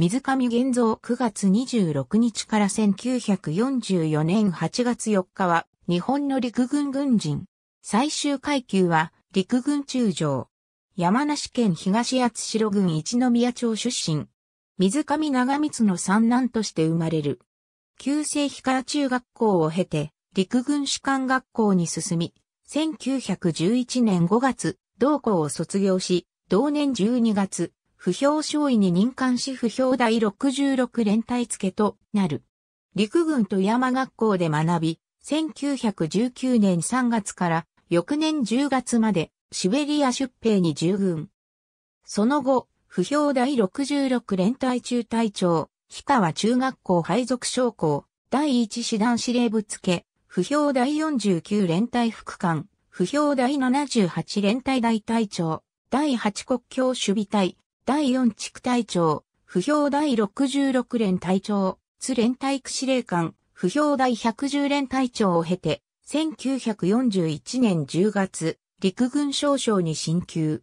水上玄造9月26日から1944年8月4日は日本の陸軍軍人。最終階級は陸軍中将。山梨県東八代郡一宮町出身。水上長光の三男として生まれる。旧日か川中学校を経て陸軍士官学校に進み、1911年5月、同校を卒業し、同年12月、不評少尉に任官し不評第66連隊付となる。陸軍と山学校で学び、1919年3月から翌年10月までシベリア出兵に従軍。その後、不評第66連隊中隊長、氷川中学校配属将校、第1師団司令部付、不評第49連隊副官、不評第78連隊大隊長、第8国境守備隊、第4地区隊長、不評第66連隊長、津連隊区司令官、不評第110連隊長を経て、1941年10月、陸軍少将に進級。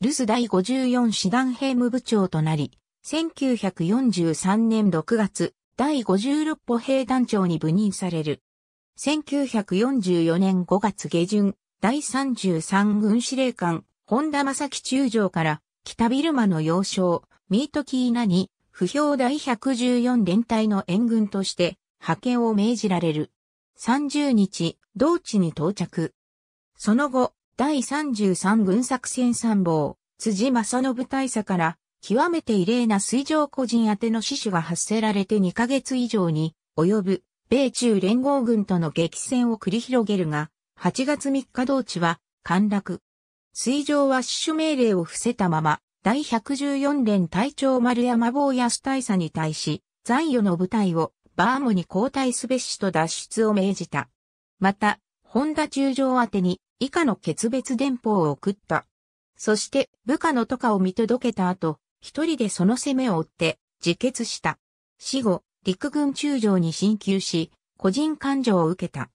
留守第54師団兵務部長となり、1943年6月、第56歩兵団長に部任される。1944年5月下旬、第33軍司令官、本田正樹中将から北ビルマの要衝、ミートキーナに、不評第114連隊の援軍として、派遣を命じられる。30日、同地に到着。その後、第33軍作戦参謀、辻正信大佐から、極めて異例な水上個人宛ての死守が発せられて2ヶ月以上に及ぶ米中連合軍との激戦を繰り広げるが、8月3日同地は陥落。水上は死守命令を伏せたまま、第114連隊長丸山坊安大佐に対し、残余の部隊をバーモに交代すべしと脱出を命じた。また、本田中将宛に以下の決別電報を送った。そして部下の渡河を見届けた後、一人でその攻めを追って自決した。死後、陸軍中将に進級し、個人感情を受けた。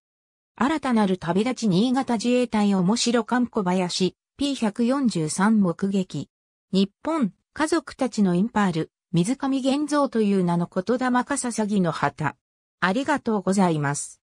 新たなる旅立ち新潟自衛隊面白艦小林、P143 目撃。日本、家族たちのインパール、水上玄造という名の言霊かささぎの旗。ありがとうございます。